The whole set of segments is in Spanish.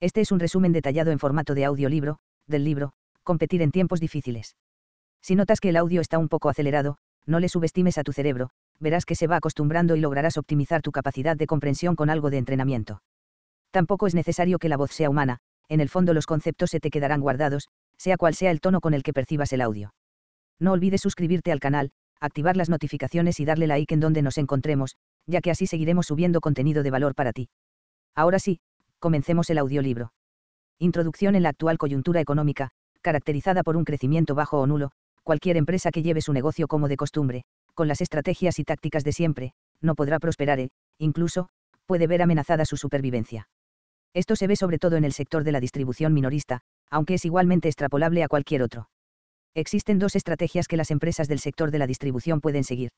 Este es un resumen detallado en formato de audiolibro, del libro, Competir en tiempos difíciles. Si notas que el audio está un poco acelerado, no le subestimes a tu cerebro, verás que se va acostumbrando y lograrás optimizar tu capacidad de comprensión con algo de entrenamiento. Tampoco es necesario que la voz sea humana, en el fondo los conceptos se te quedarán guardados, sea cual sea el tono con el que percibas el audio. No olvides suscribirte al canal, activar las notificaciones y darle like en donde nos encontremos, ya que así seguiremos subiendo contenido de valor para ti. Ahora sí, comencemos el audiolibro. Introducción en la actual coyuntura económica, caracterizada por un crecimiento bajo o nulo, cualquier empresa que lleve su negocio como de costumbre, con las estrategias y tácticas de siempre, no podrá prosperar e, incluso, puede ver amenazada su supervivencia. Esto se ve sobre todo en el sector de la distribución minorista, aunque es igualmente extrapolable a cualquier otro. Existen dos estrategias que las empresas del sector de la distribución pueden seguir.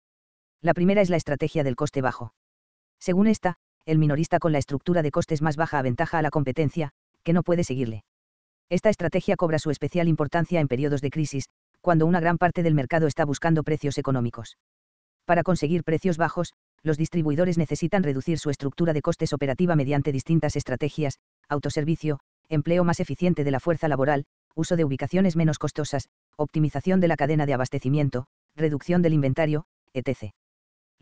La primera es la estrategia del coste bajo. Según esta, el minorista con la estructura de costes más baja aventaja a la competencia, que no puede seguirle. Esta estrategia cobra su especial importancia en periodos de crisis, cuando una gran parte del mercado está buscando precios económicos. Para conseguir precios bajos, los distribuidores necesitan reducir su estructura de costes operativa mediante distintas estrategias, autoservicio, empleo más eficiente de la fuerza laboral, uso de ubicaciones menos costosas, optimización de la cadena de abastecimiento, reducción del inventario, etc.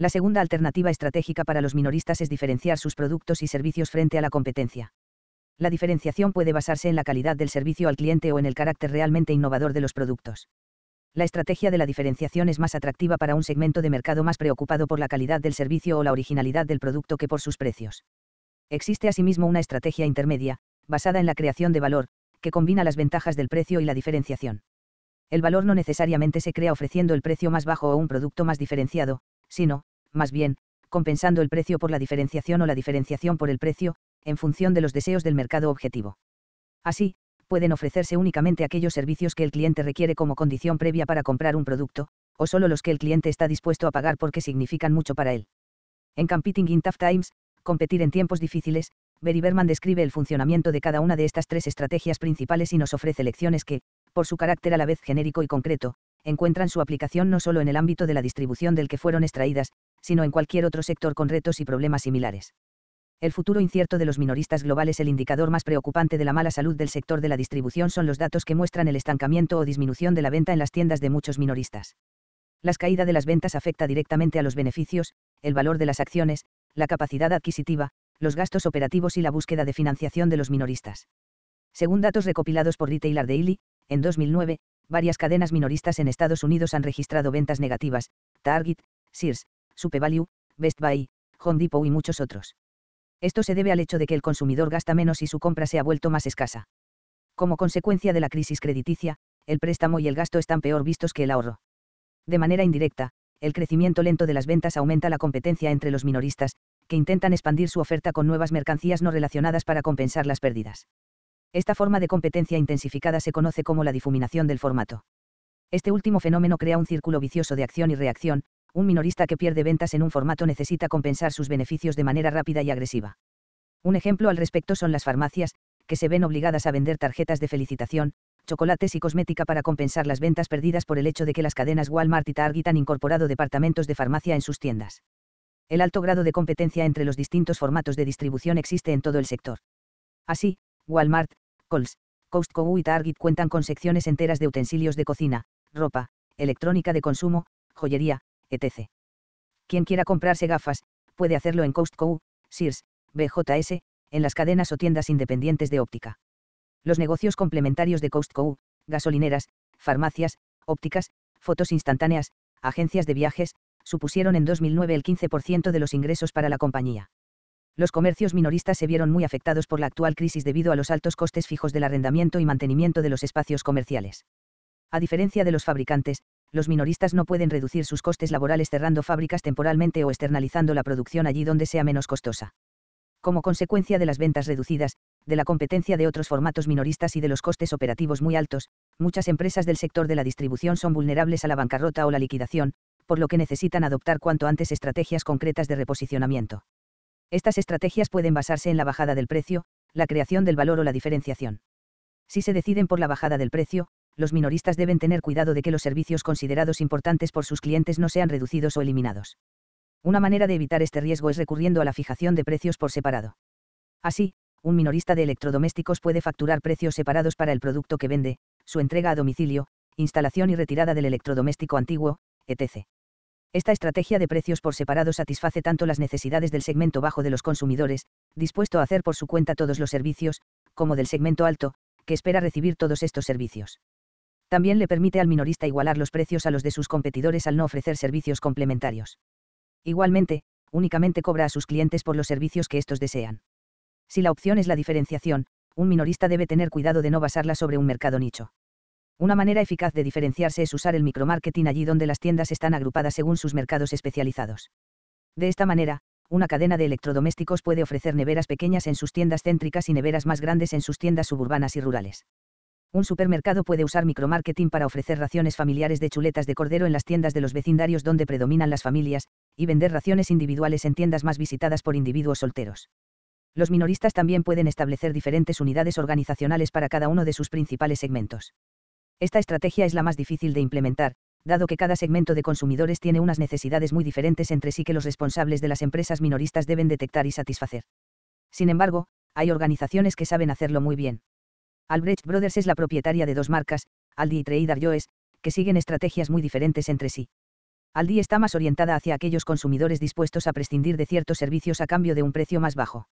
La segunda alternativa estratégica para los minoristas es diferenciar sus productos y servicios frente a la competencia. La diferenciación puede basarse en la calidad del servicio al cliente o en el carácter realmente innovador de los productos. La estrategia de la diferenciación es más atractiva para un segmento de mercado más preocupado por la calidad del servicio o la originalidad del producto que por sus precios. Existe asimismo una estrategia intermedia, basada en la creación de valor, que combina las ventajas del precio y la diferenciación. El valor no necesariamente se crea ofreciendo el precio más bajo o un producto más diferenciado, sino, más bien, compensando el precio por la diferenciación o la diferenciación por el precio, en función de los deseos del mercado objetivo. Así, pueden ofrecerse únicamente aquellos servicios que el cliente requiere como condición previa para comprar un producto, o solo los que el cliente está dispuesto a pagar porque significan mucho para él. En Competing in Tough Times, competir en tiempos difíciles, Berry Berman describe el funcionamiento de cada una de estas tres estrategias principales y nos ofrece lecciones que, por su carácter a la vez genérico y concreto, encuentran su aplicación no solo en el ámbito de la distribución del que fueron extraídas, sino en cualquier otro sector con retos y problemas similares. El futuro incierto de los minoristas globales El indicador más preocupante de la mala salud del sector de la distribución son los datos que muestran el estancamiento o disminución de la venta en las tiendas de muchos minoristas. Las caída de las ventas afecta directamente a los beneficios, el valor de las acciones, la capacidad adquisitiva, los gastos operativos y la búsqueda de financiación de los minoristas. Según datos recopilados por Retailer Daily, en 2009, varias cadenas minoristas en Estados Unidos han registrado ventas negativas, Target, Sears, Supervalue, Best Buy, Home Depot y muchos otros. Esto se debe al hecho de que el consumidor gasta menos y su compra se ha vuelto más escasa. Como consecuencia de la crisis crediticia, el préstamo y el gasto están peor vistos que el ahorro. De manera indirecta, el crecimiento lento de las ventas aumenta la competencia entre los minoristas, que intentan expandir su oferta con nuevas mercancías no relacionadas para compensar las pérdidas. Esta forma de competencia intensificada se conoce como la difuminación del formato. Este último fenómeno crea un círculo vicioso de acción y reacción, un minorista que pierde ventas en un formato necesita compensar sus beneficios de manera rápida y agresiva. Un ejemplo al respecto son las farmacias, que se ven obligadas a vender tarjetas de felicitación, chocolates y cosmética para compensar las ventas perdidas por el hecho de que las cadenas Walmart y Target han incorporado departamentos de farmacia en sus tiendas. El alto grado de competencia entre los distintos formatos de distribución existe en todo el sector. Así, Walmart, Kohl's, Costco y Target cuentan con secciones enteras de utensilios de cocina, ropa, electrónica de consumo, joyería, etc. Quien quiera comprarse gafas, puede hacerlo en Costco, Sears, BJS, en las cadenas o tiendas independientes de óptica. Los negocios complementarios de Costco, gasolineras, farmacias, ópticas, fotos instantáneas, agencias de viajes, supusieron en 2009 el 15% de los ingresos para la compañía. Los comercios minoristas se vieron muy afectados por la actual crisis debido a los altos costes fijos del arrendamiento y mantenimiento de los espacios comerciales. A diferencia de los fabricantes, los minoristas no pueden reducir sus costes laborales cerrando fábricas temporalmente o externalizando la producción allí donde sea menos costosa. Como consecuencia de las ventas reducidas, de la competencia de otros formatos minoristas y de los costes operativos muy altos, muchas empresas del sector de la distribución son vulnerables a la bancarrota o la liquidación, por lo que necesitan adoptar cuanto antes estrategias concretas de reposicionamiento. Estas estrategias pueden basarse en la bajada del precio, la creación del valor o la diferenciación. Si se deciden por la bajada del precio, los minoristas deben tener cuidado de que los servicios considerados importantes por sus clientes no sean reducidos o eliminados. Una manera de evitar este riesgo es recurriendo a la fijación de precios por separado. Así, un minorista de electrodomésticos puede facturar precios separados para el producto que vende, su entrega a domicilio, instalación y retirada del electrodoméstico antiguo, etc. Esta estrategia de precios por separado satisface tanto las necesidades del segmento bajo de los consumidores, dispuesto a hacer por su cuenta todos los servicios, como del segmento alto, que espera recibir todos estos servicios. También le permite al minorista igualar los precios a los de sus competidores al no ofrecer servicios complementarios. Igualmente, únicamente cobra a sus clientes por los servicios que estos desean. Si la opción es la diferenciación, un minorista debe tener cuidado de no basarla sobre un mercado nicho. Una manera eficaz de diferenciarse es usar el micromarketing allí donde las tiendas están agrupadas según sus mercados especializados. De esta manera, una cadena de electrodomésticos puede ofrecer neveras pequeñas en sus tiendas céntricas y neveras más grandes en sus tiendas suburbanas y rurales. Un supermercado puede usar micromarketing para ofrecer raciones familiares de chuletas de cordero en las tiendas de los vecindarios donde predominan las familias, y vender raciones individuales en tiendas más visitadas por individuos solteros. Los minoristas también pueden establecer diferentes unidades organizacionales para cada uno de sus principales segmentos. Esta estrategia es la más difícil de implementar, dado que cada segmento de consumidores tiene unas necesidades muy diferentes entre sí que los responsables de las empresas minoristas deben detectar y satisfacer. Sin embargo, hay organizaciones que saben hacerlo muy bien. Albrecht Brothers es la propietaria de dos marcas, Aldi y Trader Joe's, que siguen estrategias muy diferentes entre sí. Aldi está más orientada hacia aquellos consumidores dispuestos a prescindir de ciertos servicios a cambio de un precio más bajo.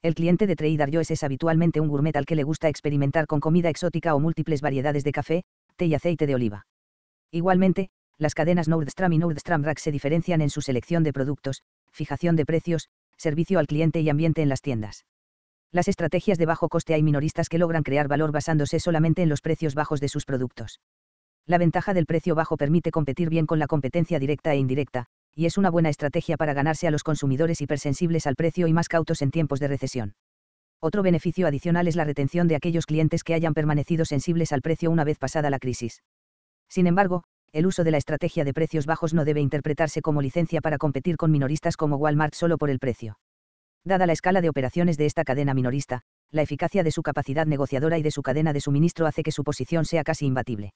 El cliente de Trader Joe's es habitualmente un gourmet al que le gusta experimentar con comida exótica o múltiples variedades de café, té y aceite de oliva. Igualmente, las cadenas Nordstrom y Nordstrom Rack se diferencian en su selección de productos, fijación de precios, servicio al cliente y ambiente en las tiendas las estrategias de bajo coste hay minoristas que logran crear valor basándose solamente en los precios bajos de sus productos. La ventaja del precio bajo permite competir bien con la competencia directa e indirecta, y es una buena estrategia para ganarse a los consumidores hipersensibles al precio y más cautos en tiempos de recesión. Otro beneficio adicional es la retención de aquellos clientes que hayan permanecido sensibles al precio una vez pasada la crisis. Sin embargo, el uso de la estrategia de precios bajos no debe interpretarse como licencia para competir con minoristas como Walmart solo por el precio. Dada la escala de operaciones de esta cadena minorista, la eficacia de su capacidad negociadora y de su cadena de suministro hace que su posición sea casi imbatible.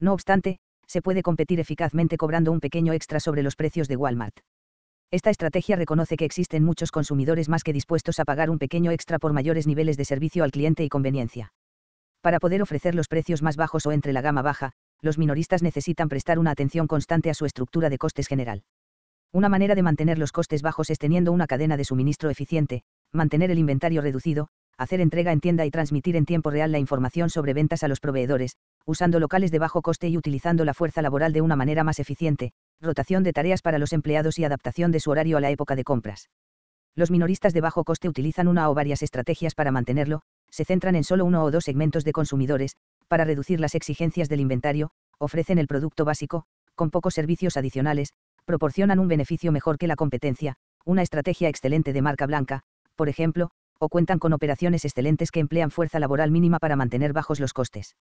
No obstante, se puede competir eficazmente cobrando un pequeño extra sobre los precios de Walmart. Esta estrategia reconoce que existen muchos consumidores más que dispuestos a pagar un pequeño extra por mayores niveles de servicio al cliente y conveniencia. Para poder ofrecer los precios más bajos o entre la gama baja, los minoristas necesitan prestar una atención constante a su estructura de costes general. Una manera de mantener los costes bajos es teniendo una cadena de suministro eficiente, mantener el inventario reducido, hacer entrega en tienda y transmitir en tiempo real la información sobre ventas a los proveedores, usando locales de bajo coste y utilizando la fuerza laboral de una manera más eficiente, rotación de tareas para los empleados y adaptación de su horario a la época de compras. Los minoristas de bajo coste utilizan una o varias estrategias para mantenerlo, se centran en solo uno o dos segmentos de consumidores, para reducir las exigencias del inventario, ofrecen el producto básico, con pocos servicios adicionales, proporcionan un beneficio mejor que la competencia, una estrategia excelente de marca blanca, por ejemplo, o cuentan con operaciones excelentes que emplean fuerza laboral mínima para mantener bajos los costes.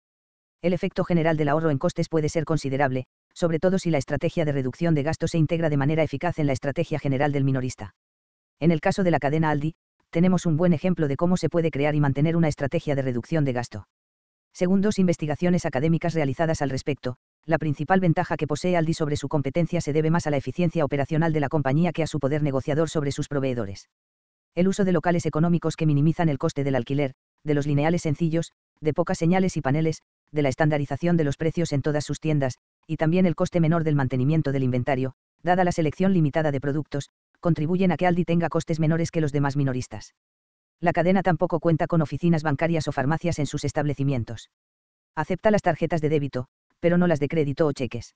El efecto general del ahorro en costes puede ser considerable, sobre todo si la estrategia de reducción de gastos se integra de manera eficaz en la estrategia general del minorista. En el caso de la cadena Aldi, tenemos un buen ejemplo de cómo se puede crear y mantener una estrategia de reducción de gasto. Según dos investigaciones académicas realizadas al respecto, la principal ventaja que posee Aldi sobre su competencia se debe más a la eficiencia operacional de la compañía que a su poder negociador sobre sus proveedores. El uso de locales económicos que minimizan el coste del alquiler, de los lineales sencillos, de pocas señales y paneles, de la estandarización de los precios en todas sus tiendas, y también el coste menor del mantenimiento del inventario, dada la selección limitada de productos, contribuyen a que Aldi tenga costes menores que los demás minoristas. La cadena tampoco cuenta con oficinas bancarias o farmacias en sus establecimientos. Acepta las tarjetas de débito, pero no las de crédito o cheques.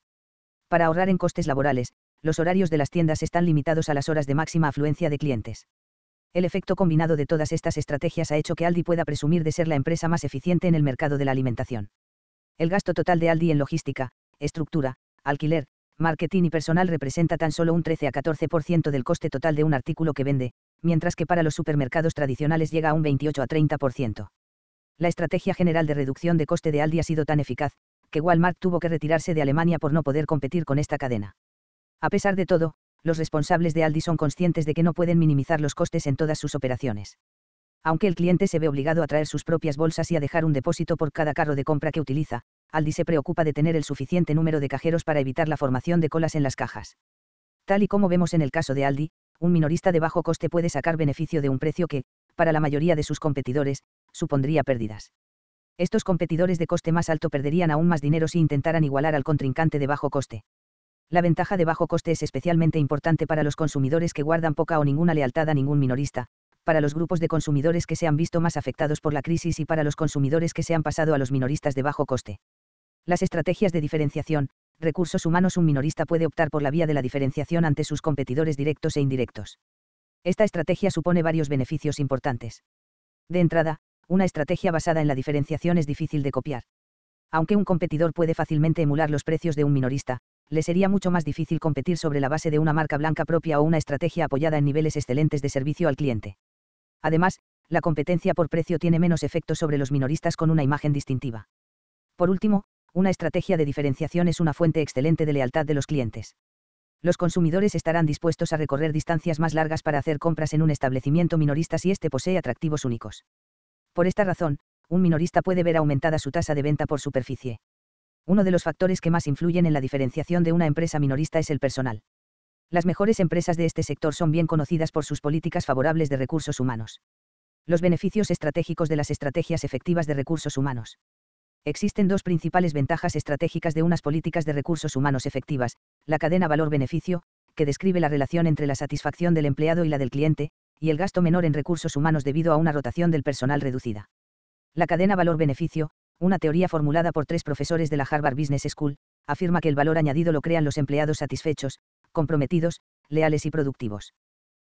Para ahorrar en costes laborales, los horarios de las tiendas están limitados a las horas de máxima afluencia de clientes. El efecto combinado de todas estas estrategias ha hecho que Aldi pueda presumir de ser la empresa más eficiente en el mercado de la alimentación. El gasto total de Aldi en logística, estructura, alquiler, marketing y personal representa tan solo un 13 a 14% del coste total de un artículo que vende, mientras que para los supermercados tradicionales llega a un 28 a 30%. La estrategia general de reducción de coste de Aldi ha sido tan eficaz, que Walmart tuvo que retirarse de Alemania por no poder competir con esta cadena. A pesar de todo, los responsables de Aldi son conscientes de que no pueden minimizar los costes en todas sus operaciones. Aunque el cliente se ve obligado a traer sus propias bolsas y a dejar un depósito por cada carro de compra que utiliza, Aldi se preocupa de tener el suficiente número de cajeros para evitar la formación de colas en las cajas. Tal y como vemos en el caso de Aldi, un minorista de bajo coste puede sacar beneficio de un precio que, para la mayoría de sus competidores, supondría pérdidas estos competidores de coste más alto perderían aún más dinero si intentaran igualar al contrincante de bajo coste. La ventaja de bajo coste es especialmente importante para los consumidores que guardan poca o ninguna lealtad a ningún minorista, para los grupos de consumidores que se han visto más afectados por la crisis y para los consumidores que se han pasado a los minoristas de bajo coste. Las estrategias de diferenciación, recursos humanos Un minorista puede optar por la vía de la diferenciación ante sus competidores directos e indirectos. Esta estrategia supone varios beneficios importantes. De entrada, una estrategia basada en la diferenciación es difícil de copiar. Aunque un competidor puede fácilmente emular los precios de un minorista, le sería mucho más difícil competir sobre la base de una marca blanca propia o una estrategia apoyada en niveles excelentes de servicio al cliente. Además, la competencia por precio tiene menos efecto sobre los minoristas con una imagen distintiva. Por último, una estrategia de diferenciación es una fuente excelente de lealtad de los clientes. Los consumidores estarán dispuestos a recorrer distancias más largas para hacer compras en un establecimiento minorista si éste posee atractivos únicos. Por esta razón, un minorista puede ver aumentada su tasa de venta por superficie. Uno de los factores que más influyen en la diferenciación de una empresa minorista es el personal. Las mejores empresas de este sector son bien conocidas por sus políticas favorables de recursos humanos. Los beneficios estratégicos de las estrategias efectivas de recursos humanos. Existen dos principales ventajas estratégicas de unas políticas de recursos humanos efectivas, la cadena valor-beneficio, que describe la relación entre la satisfacción del empleado y la del cliente, y el gasto menor en recursos humanos debido a una rotación del personal reducida. La cadena valor-beneficio, una teoría formulada por tres profesores de la Harvard Business School, afirma que el valor añadido lo crean los empleados satisfechos, comprometidos, leales y productivos.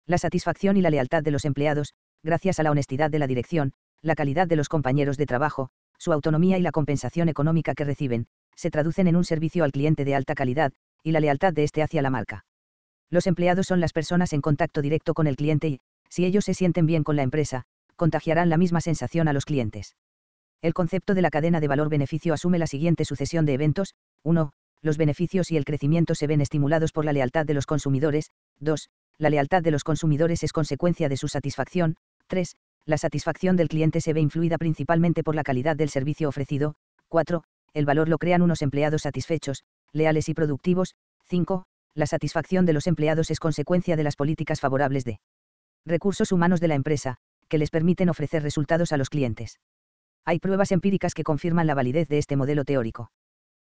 La satisfacción y la lealtad de los empleados, gracias a la honestidad de la dirección, la calidad de los compañeros de trabajo, su autonomía y la compensación económica que reciben, se traducen en un servicio al cliente de alta calidad, y la lealtad de este hacia la marca. Los empleados son las personas en contacto directo con el cliente y, si ellos se sienten bien con la empresa, contagiarán la misma sensación a los clientes. El concepto de la cadena de valor-beneficio asume la siguiente sucesión de eventos. 1. Los beneficios y el crecimiento se ven estimulados por la lealtad de los consumidores. 2. La lealtad de los consumidores es consecuencia de su satisfacción. 3. La satisfacción del cliente se ve influida principalmente por la calidad del servicio ofrecido. 4. El valor lo crean unos empleados satisfechos, leales y productivos. 5. La satisfacción de los empleados es consecuencia de las políticas favorables de recursos humanos de la empresa, que les permiten ofrecer resultados a los clientes. Hay pruebas empíricas que confirman la validez de este modelo teórico.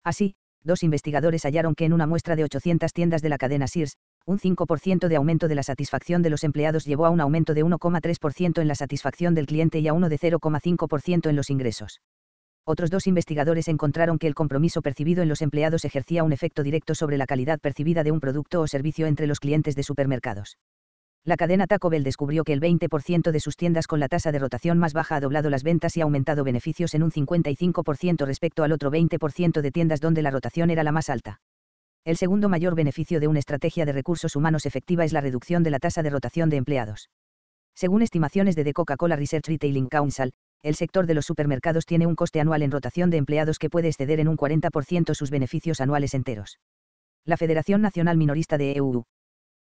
Así, dos investigadores hallaron que en una muestra de 800 tiendas de la cadena Sears, un 5% de aumento de la satisfacción de los empleados llevó a un aumento de 1,3% en la satisfacción del cliente y a uno de 0,5% en los ingresos. Otros dos investigadores encontraron que el compromiso percibido en los empleados ejercía un efecto directo sobre la calidad percibida de un producto o servicio entre los clientes de supermercados la cadena Taco Bell descubrió que el 20% de sus tiendas con la tasa de rotación más baja ha doblado las ventas y ha aumentado beneficios en un 55% respecto al otro 20% de tiendas donde la rotación era la más alta. El segundo mayor beneficio de una estrategia de recursos humanos efectiva es la reducción de la tasa de rotación de empleados. Según estimaciones de The Coca-Cola Research Retailing Council, el sector de los supermercados tiene un coste anual en rotación de empleados que puede exceder en un 40% sus beneficios anuales enteros. La Federación Nacional Minorista de EU,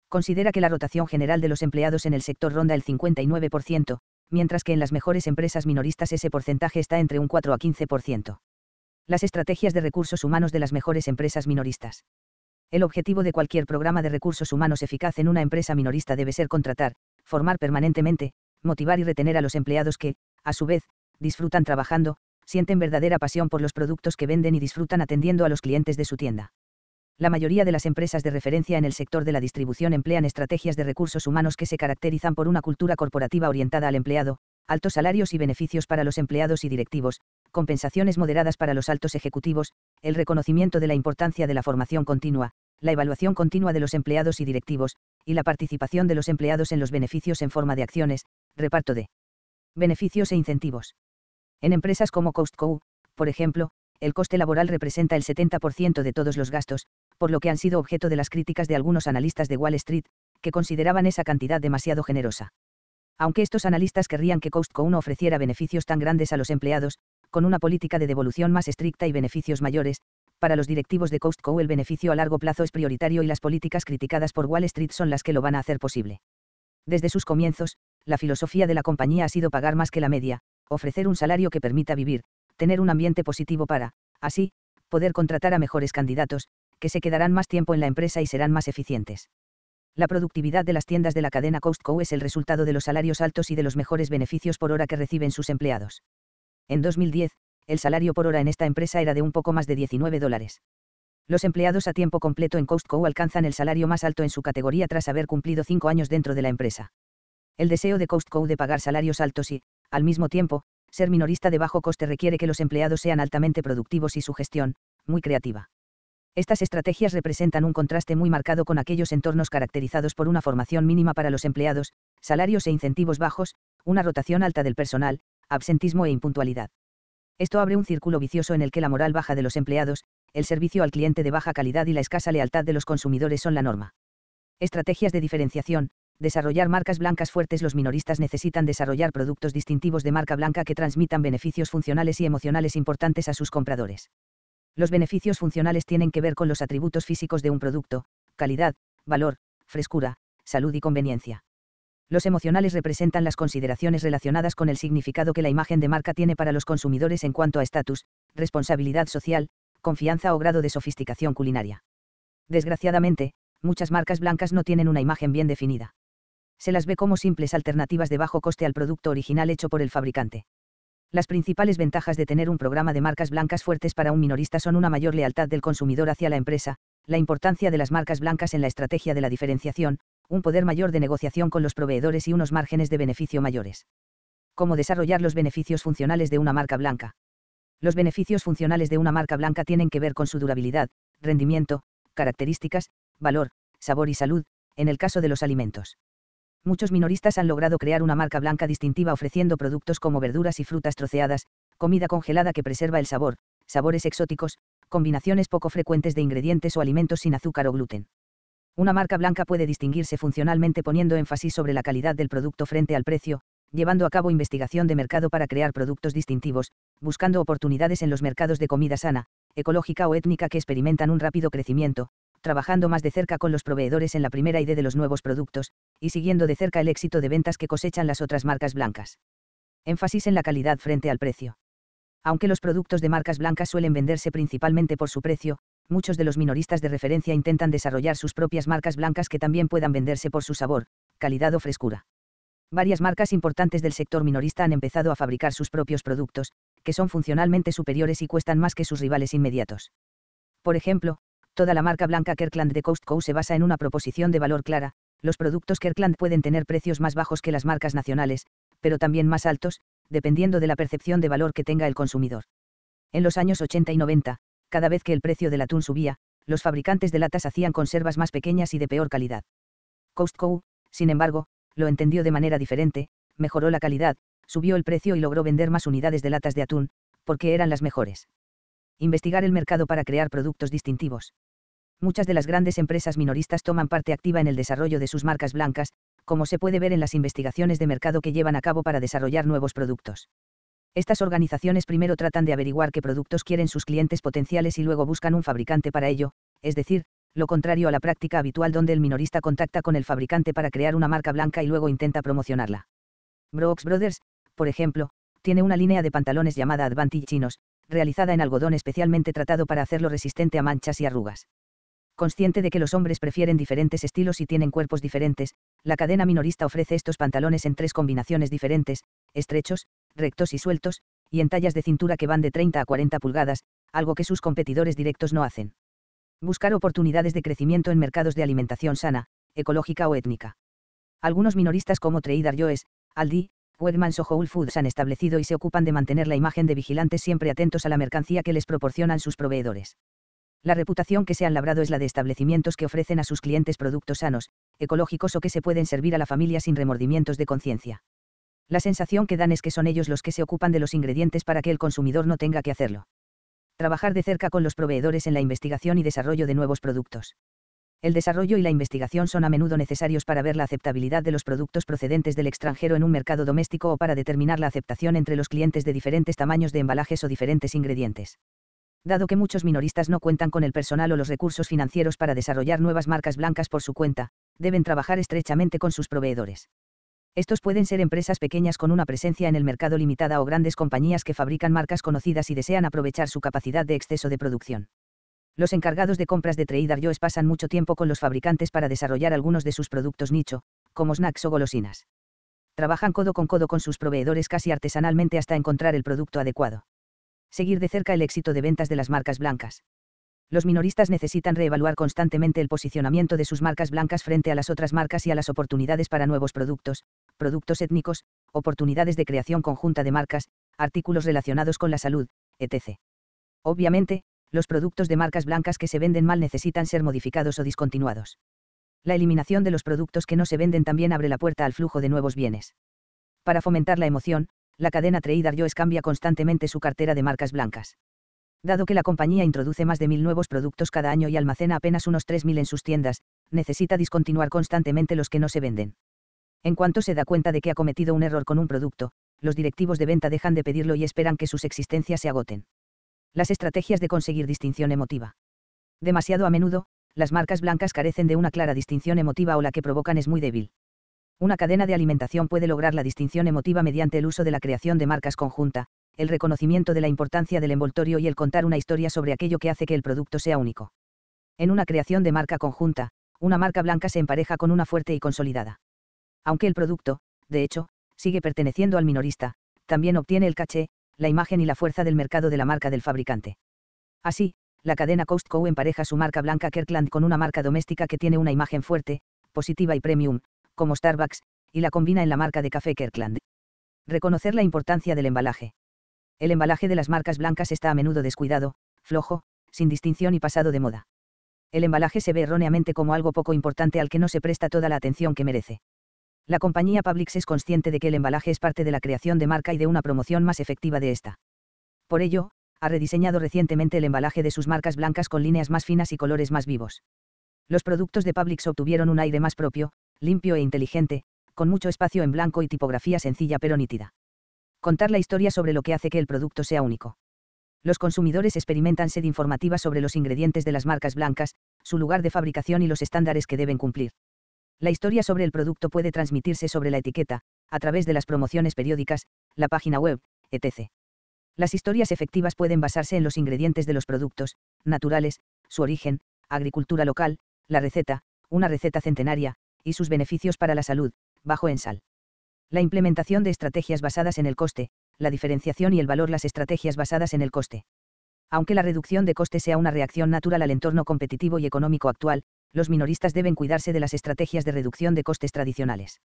considera que la rotación general de los empleados en el sector ronda el 59%, mientras que en las mejores empresas minoristas ese porcentaje está entre un 4 a 15%. Las estrategias de recursos humanos de las mejores empresas minoristas. El objetivo de cualquier programa de recursos humanos eficaz en una empresa minorista debe ser contratar, formar permanentemente, motivar y retener a los empleados que, a su vez, disfrutan trabajando, sienten verdadera pasión por los productos que venden y disfrutan atendiendo a los clientes de su tienda la mayoría de las empresas de referencia en el sector de la distribución emplean estrategias de recursos humanos que se caracterizan por una cultura corporativa orientada al empleado, altos salarios y beneficios para los empleados y directivos, compensaciones moderadas para los altos ejecutivos, el reconocimiento de la importancia de la formación continua, la evaluación continua de los empleados y directivos, y la participación de los empleados en los beneficios en forma de acciones, reparto de beneficios e incentivos. En empresas como Costco, por ejemplo, el coste laboral representa el 70% de todos los gastos, por lo que han sido objeto de las críticas de algunos analistas de Wall Street, que consideraban esa cantidad demasiado generosa. Aunque estos analistas querrían que Costco no ofreciera beneficios tan grandes a los empleados, con una política de devolución más estricta y beneficios mayores, para los directivos de Costco el beneficio a largo plazo es prioritario y las políticas criticadas por Wall Street son las que lo van a hacer posible. Desde sus comienzos, la filosofía de la compañía ha sido pagar más que la media, ofrecer un salario que permita vivir, tener un ambiente positivo para, así, poder contratar a mejores candidatos, que se quedarán más tiempo en la empresa y serán más eficientes. La productividad de las tiendas de la cadena Costco es el resultado de los salarios altos y de los mejores beneficios por hora que reciben sus empleados. En 2010, el salario por hora en esta empresa era de un poco más de 19 dólares. Los empleados a tiempo completo en Costco alcanzan el salario más alto en su categoría tras haber cumplido cinco años dentro de la empresa. El deseo de Costco de pagar salarios altos y, al mismo tiempo, ser minorista de bajo coste requiere que los empleados sean altamente productivos y su gestión, muy creativa. Estas estrategias representan un contraste muy marcado con aquellos entornos caracterizados por una formación mínima para los empleados, salarios e incentivos bajos, una rotación alta del personal, absentismo e impuntualidad. Esto abre un círculo vicioso en el que la moral baja de los empleados, el servicio al cliente de baja calidad y la escasa lealtad de los consumidores son la norma. Estrategias de diferenciación, desarrollar marcas blancas fuertes los minoristas necesitan desarrollar productos distintivos de marca blanca que transmitan beneficios funcionales y emocionales importantes a sus compradores. Los beneficios funcionales tienen que ver con los atributos físicos de un producto, calidad, valor, frescura, salud y conveniencia. Los emocionales representan las consideraciones relacionadas con el significado que la imagen de marca tiene para los consumidores en cuanto a estatus, responsabilidad social, confianza o grado de sofisticación culinaria. Desgraciadamente, muchas marcas blancas no tienen una imagen bien definida. Se las ve como simples alternativas de bajo coste al producto original hecho por el fabricante. Las principales ventajas de tener un programa de marcas blancas fuertes para un minorista son una mayor lealtad del consumidor hacia la empresa, la importancia de las marcas blancas en la estrategia de la diferenciación, un poder mayor de negociación con los proveedores y unos márgenes de beneficio mayores. Cómo desarrollar los beneficios funcionales de una marca blanca. Los beneficios funcionales de una marca blanca tienen que ver con su durabilidad, rendimiento, características, valor, sabor y salud, en el caso de los alimentos muchos minoristas han logrado crear una marca blanca distintiva ofreciendo productos como verduras y frutas troceadas, comida congelada que preserva el sabor, sabores exóticos, combinaciones poco frecuentes de ingredientes o alimentos sin azúcar o gluten. Una marca blanca puede distinguirse funcionalmente poniendo énfasis sobre la calidad del producto frente al precio, llevando a cabo investigación de mercado para crear productos distintivos, buscando oportunidades en los mercados de comida sana, ecológica o étnica que experimentan un rápido crecimiento, trabajando más de cerca con los proveedores en la primera idea de los nuevos productos, y siguiendo de cerca el éxito de ventas que cosechan las otras marcas blancas. Énfasis en la calidad frente al precio. Aunque los productos de marcas blancas suelen venderse principalmente por su precio, muchos de los minoristas de referencia intentan desarrollar sus propias marcas blancas que también puedan venderse por su sabor, calidad o frescura. Varias marcas importantes del sector minorista han empezado a fabricar sus propios productos, que son funcionalmente superiores y cuestan más que sus rivales inmediatos. Por ejemplo, Toda la marca blanca Kirkland de Coast Co. se basa en una proposición de valor clara, los productos Kirkland pueden tener precios más bajos que las marcas nacionales, pero también más altos, dependiendo de la percepción de valor que tenga el consumidor. En los años 80 y 90, cada vez que el precio del atún subía, los fabricantes de latas hacían conservas más pequeñas y de peor calidad. Costco, sin embargo, lo entendió de manera diferente, mejoró la calidad, subió el precio y logró vender más unidades de latas de atún, porque eran las mejores. Investigar el mercado para crear productos distintivos muchas de las grandes empresas minoristas toman parte activa en el desarrollo de sus marcas blancas, como se puede ver en las investigaciones de mercado que llevan a cabo para desarrollar nuevos productos. Estas organizaciones primero tratan de averiguar qué productos quieren sus clientes potenciales y luego buscan un fabricante para ello, es decir, lo contrario a la práctica habitual donde el minorista contacta con el fabricante para crear una marca blanca y luego intenta promocionarla. Brooks Brothers, por ejemplo, tiene una línea de pantalones llamada Advantage Chinos, realizada en algodón especialmente tratado para hacerlo resistente a manchas y arrugas. Consciente de que los hombres prefieren diferentes estilos y tienen cuerpos diferentes, la cadena minorista ofrece estos pantalones en tres combinaciones diferentes, estrechos, rectos y sueltos, y en tallas de cintura que van de 30 a 40 pulgadas, algo que sus competidores directos no hacen. Buscar oportunidades de crecimiento en mercados de alimentación sana, ecológica o étnica. Algunos minoristas como Trader Joe's, Aldi, Wegmans o Whole Foods han establecido y se ocupan de mantener la imagen de vigilantes siempre atentos a la mercancía que les proporcionan sus proveedores. La reputación que se han labrado es la de establecimientos que ofrecen a sus clientes productos sanos, ecológicos o que se pueden servir a la familia sin remordimientos de conciencia. La sensación que dan es que son ellos los que se ocupan de los ingredientes para que el consumidor no tenga que hacerlo. Trabajar de cerca con los proveedores en la investigación y desarrollo de nuevos productos. El desarrollo y la investigación son a menudo necesarios para ver la aceptabilidad de los productos procedentes del extranjero en un mercado doméstico o para determinar la aceptación entre los clientes de diferentes tamaños de embalajes o diferentes ingredientes. Dado que muchos minoristas no cuentan con el personal o los recursos financieros para desarrollar nuevas marcas blancas por su cuenta, deben trabajar estrechamente con sus proveedores. Estos pueden ser empresas pequeñas con una presencia en el mercado limitada o grandes compañías que fabrican marcas conocidas y desean aprovechar su capacidad de exceso de producción. Los encargados de compras de Joe's pasan mucho tiempo con los fabricantes para desarrollar algunos de sus productos nicho, como snacks o golosinas. Trabajan codo con codo con sus proveedores casi artesanalmente hasta encontrar el producto adecuado seguir de cerca el éxito de ventas de las marcas blancas. Los minoristas necesitan reevaluar constantemente el posicionamiento de sus marcas blancas frente a las otras marcas y a las oportunidades para nuevos productos, productos étnicos, oportunidades de creación conjunta de marcas, artículos relacionados con la salud, etc. Obviamente, los productos de marcas blancas que se venden mal necesitan ser modificados o discontinuados. La eliminación de los productos que no se venden también abre la puerta al flujo de nuevos bienes. Para fomentar la emoción, la cadena Trader Joe's cambia constantemente su cartera de marcas blancas. Dado que la compañía introduce más de mil nuevos productos cada año y almacena apenas unos 3.000 en sus tiendas, necesita discontinuar constantemente los que no se venden. En cuanto se da cuenta de que ha cometido un error con un producto, los directivos de venta dejan de pedirlo y esperan que sus existencias se agoten. Las estrategias de conseguir distinción emotiva. Demasiado a menudo, las marcas blancas carecen de una clara distinción emotiva o la que provocan es muy débil. Una cadena de alimentación puede lograr la distinción emotiva mediante el uso de la creación de marcas conjunta, el reconocimiento de la importancia del envoltorio y el contar una historia sobre aquello que hace que el producto sea único. En una creación de marca conjunta, una marca blanca se empareja con una fuerte y consolidada. Aunque el producto, de hecho, sigue perteneciendo al minorista, también obtiene el caché, la imagen y la fuerza del mercado de la marca del fabricante. Así, la cadena Costco empareja su marca blanca Kirkland con una marca doméstica que tiene una imagen fuerte, positiva y premium, como Starbucks, y la combina en la marca de café Kirkland. Reconocer la importancia del embalaje. El embalaje de las marcas blancas está a menudo descuidado, flojo, sin distinción y pasado de moda. El embalaje se ve erróneamente como algo poco importante al que no se presta toda la atención que merece. La compañía Publix es consciente de que el embalaje es parte de la creación de marca y de una promoción más efectiva de esta. Por ello, ha rediseñado recientemente el embalaje de sus marcas blancas con líneas más finas y colores más vivos. Los productos de Publix obtuvieron un aire más propio, limpio e inteligente, con mucho espacio en blanco y tipografía sencilla pero nítida. Contar la historia sobre lo que hace que el producto sea único. Los consumidores experimentan sed informativa sobre los ingredientes de las marcas blancas, su lugar de fabricación y los estándares que deben cumplir. La historia sobre el producto puede transmitirse sobre la etiqueta, a través de las promociones periódicas, la página web, etc. Las historias efectivas pueden basarse en los ingredientes de los productos, naturales, su origen, agricultura local, la receta, una receta centenaria, y sus beneficios para la salud, bajo en sal. La implementación de estrategias basadas en el coste, la diferenciación y el valor las estrategias basadas en el coste. Aunque la reducción de coste sea una reacción natural al entorno competitivo y económico actual, los minoristas deben cuidarse de las estrategias de reducción de costes tradicionales.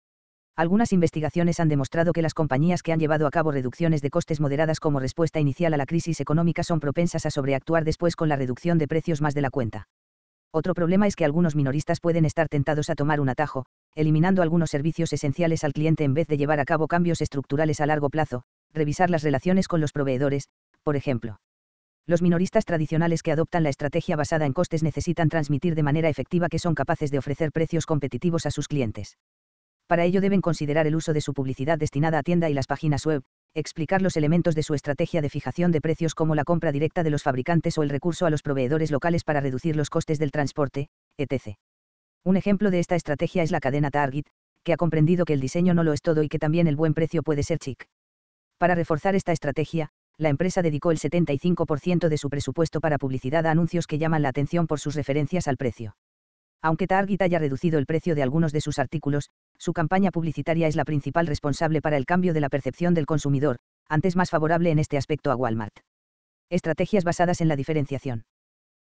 Algunas investigaciones han demostrado que las compañías que han llevado a cabo reducciones de costes moderadas como respuesta inicial a la crisis económica son propensas a sobreactuar después con la reducción de precios más de la cuenta. Otro problema es que algunos minoristas pueden estar tentados a tomar un atajo, eliminando algunos servicios esenciales al cliente en vez de llevar a cabo cambios estructurales a largo plazo, revisar las relaciones con los proveedores, por ejemplo. Los minoristas tradicionales que adoptan la estrategia basada en costes necesitan transmitir de manera efectiva que son capaces de ofrecer precios competitivos a sus clientes. Para ello deben considerar el uso de su publicidad destinada a tienda y las páginas web, explicar los elementos de su estrategia de fijación de precios como la compra directa de los fabricantes o el recurso a los proveedores locales para reducir los costes del transporte, etc. Un ejemplo de esta estrategia es la cadena Target, que ha comprendido que el diseño no lo es todo y que también el buen precio puede ser chic. Para reforzar esta estrategia, la empresa dedicó el 75% de su presupuesto para publicidad a anuncios que llaman la atención por sus referencias al precio. Aunque Target haya reducido el precio de algunos de sus artículos, su campaña publicitaria es la principal responsable para el cambio de la percepción del consumidor, antes más favorable en este aspecto a Walmart. Estrategias basadas en la diferenciación.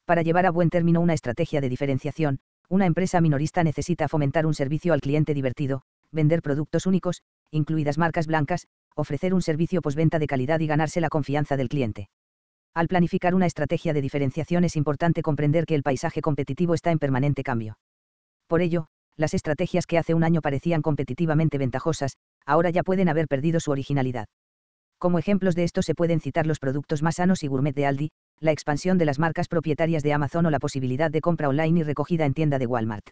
Para llevar a buen término una estrategia de diferenciación, una empresa minorista necesita fomentar un servicio al cliente divertido, vender productos únicos, incluidas marcas blancas, ofrecer un servicio postventa de calidad y ganarse la confianza del cliente. Al planificar una estrategia de diferenciación es importante comprender que el paisaje competitivo está en permanente cambio. Por ello, las estrategias que hace un año parecían competitivamente ventajosas, ahora ya pueden haber perdido su originalidad. Como ejemplos de esto se pueden citar los productos más sanos y gourmet de Aldi, la expansión de las marcas propietarias de Amazon o la posibilidad de compra online y recogida en tienda de Walmart.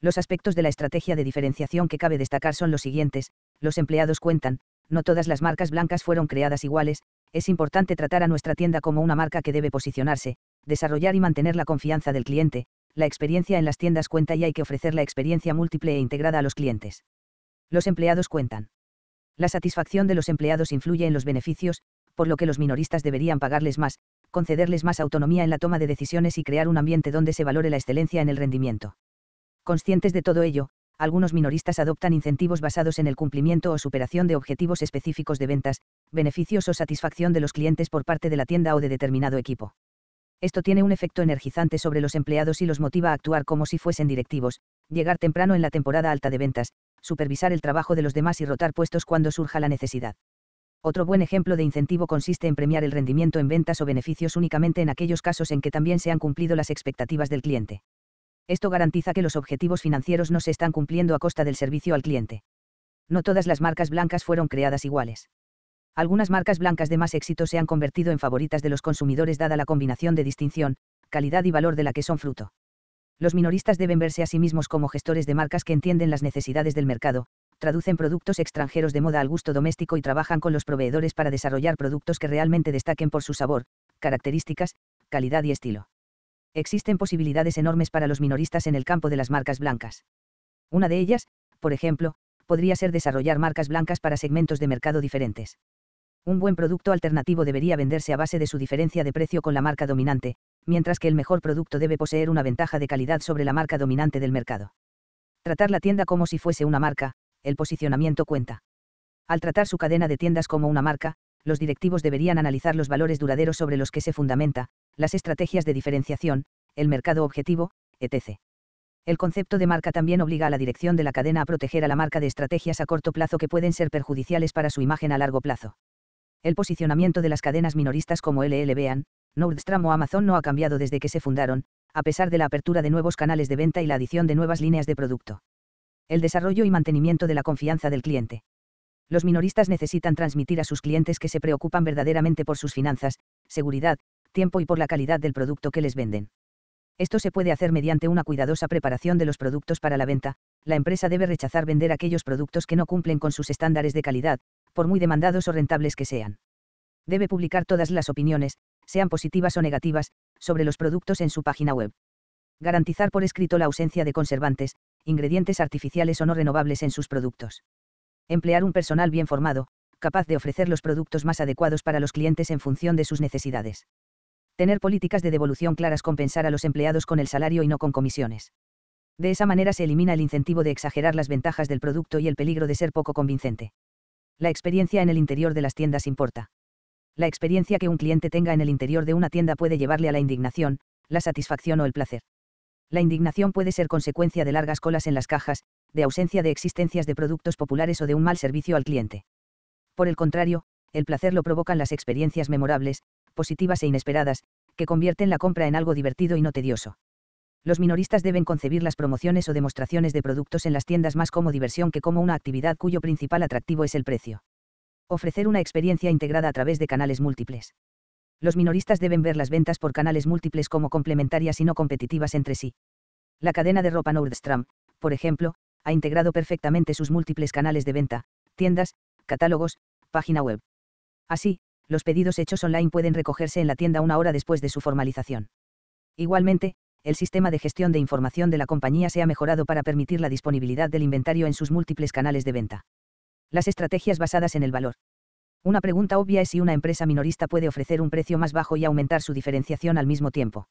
Los aspectos de la estrategia de diferenciación que cabe destacar son los siguientes, los empleados cuentan, no todas las marcas blancas fueron creadas iguales, es importante tratar a nuestra tienda como una marca que debe posicionarse, desarrollar y mantener la confianza del cliente, la experiencia en las tiendas cuenta y hay que ofrecer la experiencia múltiple e integrada a los clientes. Los empleados cuentan. La satisfacción de los empleados influye en los beneficios, por lo que los minoristas deberían pagarles más, concederles más autonomía en la toma de decisiones y crear un ambiente donde se valore la excelencia en el rendimiento. Conscientes de todo ello, algunos minoristas adoptan incentivos basados en el cumplimiento o superación de objetivos específicos de ventas, beneficios o satisfacción de los clientes por parte de la tienda o de determinado equipo. Esto tiene un efecto energizante sobre los empleados y los motiva a actuar como si fuesen directivos, llegar temprano en la temporada alta de ventas, supervisar el trabajo de los demás y rotar puestos cuando surja la necesidad. Otro buen ejemplo de incentivo consiste en premiar el rendimiento en ventas o beneficios únicamente en aquellos casos en que también se han cumplido las expectativas del cliente. Esto garantiza que los objetivos financieros no se están cumpliendo a costa del servicio al cliente. No todas las marcas blancas fueron creadas iguales algunas marcas blancas de más éxito se han convertido en favoritas de los consumidores dada la combinación de distinción, calidad y valor de la que son fruto. Los minoristas deben verse a sí mismos como gestores de marcas que entienden las necesidades del mercado, traducen productos extranjeros de moda al gusto doméstico y trabajan con los proveedores para desarrollar productos que realmente destaquen por su sabor, características, calidad y estilo. Existen posibilidades enormes para los minoristas en el campo de las marcas blancas. Una de ellas, por ejemplo, podría ser desarrollar marcas blancas para segmentos de mercado diferentes un buen producto alternativo debería venderse a base de su diferencia de precio con la marca dominante, mientras que el mejor producto debe poseer una ventaja de calidad sobre la marca dominante del mercado. Tratar la tienda como si fuese una marca, el posicionamiento cuenta. Al tratar su cadena de tiendas como una marca, los directivos deberían analizar los valores duraderos sobre los que se fundamenta, las estrategias de diferenciación, el mercado objetivo, etc. El concepto de marca también obliga a la dirección de la cadena a proteger a la marca de estrategias a corto plazo que pueden ser perjudiciales para su imagen a largo plazo. El posicionamiento de las cadenas minoristas como LLBAN, Nordstrom o Amazon no ha cambiado desde que se fundaron, a pesar de la apertura de nuevos canales de venta y la adición de nuevas líneas de producto. El desarrollo y mantenimiento de la confianza del cliente. Los minoristas necesitan transmitir a sus clientes que se preocupan verdaderamente por sus finanzas, seguridad, tiempo y por la calidad del producto que les venden. Esto se puede hacer mediante una cuidadosa preparación de los productos para la venta, la empresa debe rechazar vender aquellos productos que no cumplen con sus estándares de calidad, por muy demandados o rentables que sean. Debe publicar todas las opiniones, sean positivas o negativas, sobre los productos en su página web. Garantizar por escrito la ausencia de conservantes, ingredientes artificiales o no renovables en sus productos. Emplear un personal bien formado, capaz de ofrecer los productos más adecuados para los clientes en función de sus necesidades. Tener políticas de devolución claras, compensar a los empleados con el salario y no con comisiones. De esa manera se elimina el incentivo de exagerar las ventajas del producto y el peligro de ser poco convincente. La experiencia en el interior de las tiendas importa. La experiencia que un cliente tenga en el interior de una tienda puede llevarle a la indignación, la satisfacción o el placer. La indignación puede ser consecuencia de largas colas en las cajas, de ausencia de existencias de productos populares o de un mal servicio al cliente. Por el contrario, el placer lo provocan las experiencias memorables, positivas e inesperadas, que convierten la compra en algo divertido y no tedioso los minoristas deben concebir las promociones o demostraciones de productos en las tiendas más como diversión que como una actividad cuyo principal atractivo es el precio. Ofrecer una experiencia integrada a través de canales múltiples. Los minoristas deben ver las ventas por canales múltiples como complementarias y no competitivas entre sí. La cadena de ropa Nordstrom, por ejemplo, ha integrado perfectamente sus múltiples canales de venta, tiendas, catálogos, página web. Así, los pedidos hechos online pueden recogerse en la tienda una hora después de su formalización. Igualmente, el sistema de gestión de información de la compañía se ha mejorado para permitir la disponibilidad del inventario en sus múltiples canales de venta. Las estrategias basadas en el valor. Una pregunta obvia es si una empresa minorista puede ofrecer un precio más bajo y aumentar su diferenciación al mismo tiempo.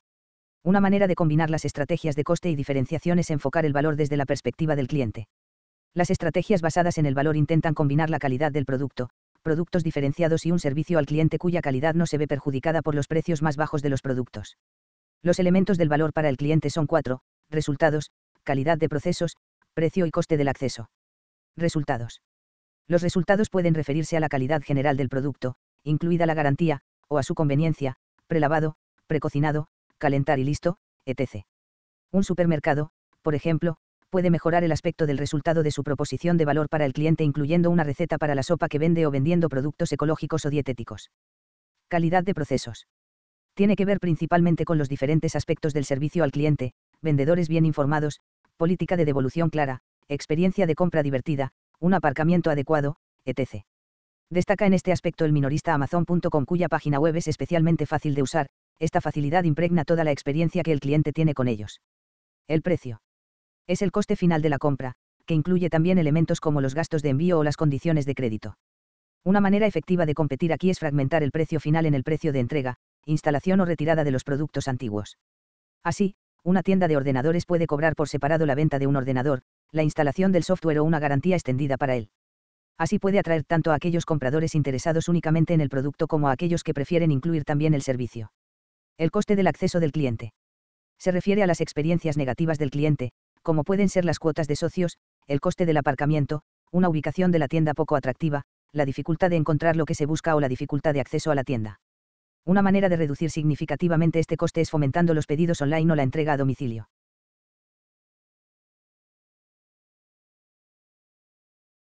Una manera de combinar las estrategias de coste y diferenciación es enfocar el valor desde la perspectiva del cliente. Las estrategias basadas en el valor intentan combinar la calidad del producto, productos diferenciados y un servicio al cliente cuya calidad no se ve perjudicada por los precios más bajos de los productos. Los elementos del valor para el cliente son cuatro, resultados, calidad de procesos, precio y coste del acceso. Resultados. Los resultados pueden referirse a la calidad general del producto, incluida la garantía, o a su conveniencia, prelavado, precocinado, calentar y listo, etc. Un supermercado, por ejemplo, puede mejorar el aspecto del resultado de su proposición de valor para el cliente incluyendo una receta para la sopa que vende o vendiendo productos ecológicos o dietéticos. Calidad de procesos tiene que ver principalmente con los diferentes aspectos del servicio al cliente, vendedores bien informados, política de devolución clara, experiencia de compra divertida, un aparcamiento adecuado, etc. Destaca en este aspecto el minorista Amazon.com cuya página web es especialmente fácil de usar, esta facilidad impregna toda la experiencia que el cliente tiene con ellos. El precio. Es el coste final de la compra, que incluye también elementos como los gastos de envío o las condiciones de crédito. Una manera efectiva de competir aquí es fragmentar el precio final en el precio de entrega, instalación o retirada de los productos antiguos. Así, una tienda de ordenadores puede cobrar por separado la venta de un ordenador, la instalación del software o una garantía extendida para él. Así puede atraer tanto a aquellos compradores interesados únicamente en el producto como a aquellos que prefieren incluir también el servicio. El coste del acceso del cliente. Se refiere a las experiencias negativas del cliente, como pueden ser las cuotas de socios, el coste del aparcamiento, una ubicación de la tienda poco atractiva, la dificultad de encontrar lo que se busca o la dificultad de acceso a la tienda. Una manera de reducir significativamente este coste es fomentando los pedidos online o la entrega a domicilio.